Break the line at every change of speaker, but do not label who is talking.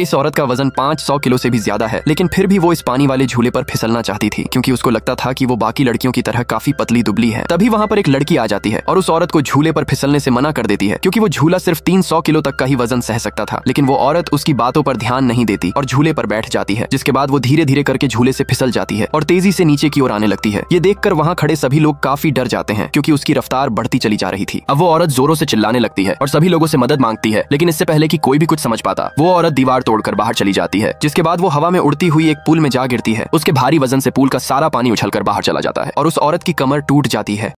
इस औरत का वजन 500 किलो से भी ज्यादा है लेकिन फिर भी वो इस पानी वाले झूले पर फिसलना चाहती थी क्योंकि उसको लगता था कि वो बाकी लड़कियों की तरह काफी पतली दुबली है तभी वहाँ पर एक लड़की आ जाती है और उस औरत को झूले पर फिसलने से मना कर देती है क्योंकि वो झूला सिर्फ 300 किलो तक का ही वजन सह सकता था लेकिन वो औरत उसकी बातों पर ध्यान नहीं देती और झूले पर बैठ जाती है जिसके बाद वो धीरे धीरे करके झूले से फिसल जाती है और तेजी से नीचे की ओर आने लगती है ये देखकर वहाँ खड़े सभी लोग काफी डर जाते हैं क्योंकि उसकी रफ्तार बढ़ती चली जा रही थी अब वो औरत जोरों से चिल्लाने लगती है और सभी लोगों से मदद मांगती है लेकिन इससे पहले की कोई भी कुछ समझ पाता वो औरत दीवार दीवार तोड़कर बाहर चली जाती है जिसके बाद वो हवा में उड़ती हुई एक पुल में जा गिरती है उसके भारी वजन से पुल का सारा पानी उछलकर बाहर चला जाता है और उस औरत की कमर टूट जाती है